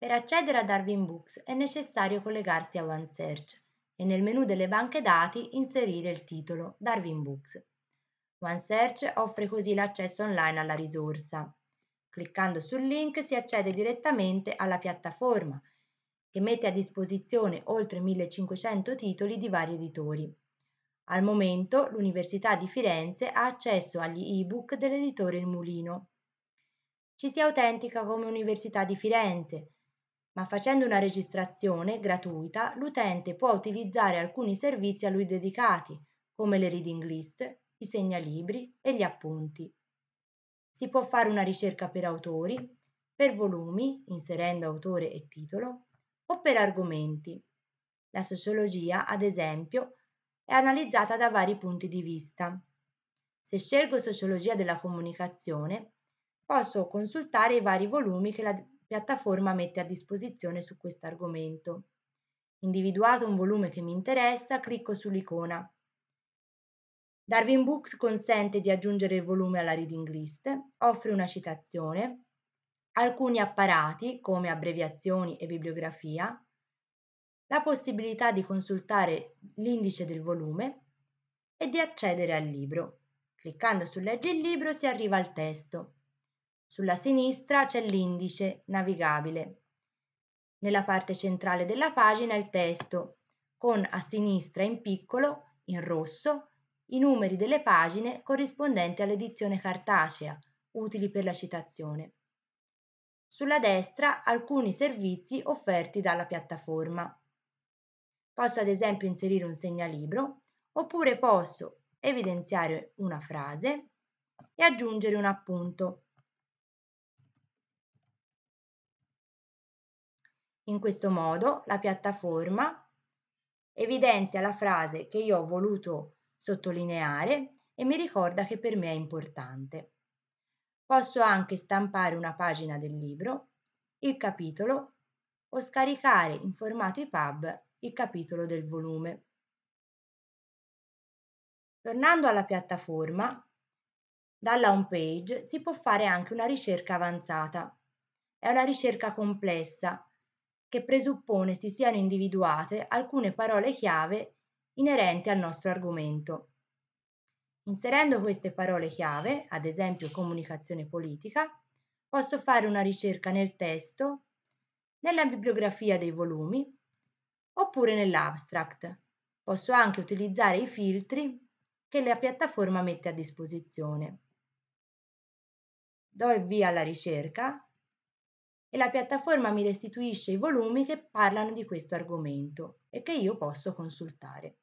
Per accedere a Darwin Books è necessario collegarsi a OneSearch e nel menu delle banche dati inserire il titolo Darwin Books. OneSearch offre così l'accesso online alla risorsa. Cliccando sul link si accede direttamente alla piattaforma che mette a disposizione oltre 1500 titoli di vari editori. Al momento l'Università di Firenze ha accesso agli ebook dell'editore Il Mulino. Ci si autentica come Università di Firenze ma facendo una registrazione gratuita l'utente può utilizzare alcuni servizi a lui dedicati, come le reading list, i segnalibri e gli appunti. Si può fare una ricerca per autori, per volumi, inserendo autore e titolo, o per argomenti. La sociologia, ad esempio, è analizzata da vari punti di vista. Se scelgo sociologia della comunicazione, posso consultare i vari volumi che la piattaforma mette a disposizione su questo argomento. Individuato un volume che mi interessa, clicco sull'icona. Darwin Books consente di aggiungere il volume alla reading list, offre una citazione, alcuni apparati come abbreviazioni e bibliografia, la possibilità di consultare l'indice del volume e di accedere al libro. Cliccando su Leggi il libro si arriva al testo. Sulla sinistra c'è l'indice navigabile. Nella parte centrale della pagina il testo, con a sinistra in piccolo, in rosso, i numeri delle pagine corrispondenti all'edizione cartacea, utili per la citazione. Sulla destra alcuni servizi offerti dalla piattaforma. Posso ad esempio inserire un segnalibro oppure posso evidenziare una frase e aggiungere un appunto. In questo modo la piattaforma evidenzia la frase che io ho voluto sottolineare e mi ricorda che per me è importante. Posso anche stampare una pagina del libro, il capitolo o scaricare in formato EPUB il capitolo del volume. Tornando alla piattaforma, dalla home page si può fare anche una ricerca avanzata. È una ricerca complessa che presuppone si siano individuate alcune parole chiave inerenti al nostro argomento. Inserendo queste parole chiave, ad esempio comunicazione politica, posso fare una ricerca nel testo, nella bibliografia dei volumi oppure nell'abstract. Posso anche utilizzare i filtri che la piattaforma mette a disposizione. Do il via alla ricerca e la piattaforma mi restituisce i volumi che parlano di questo argomento e che io posso consultare.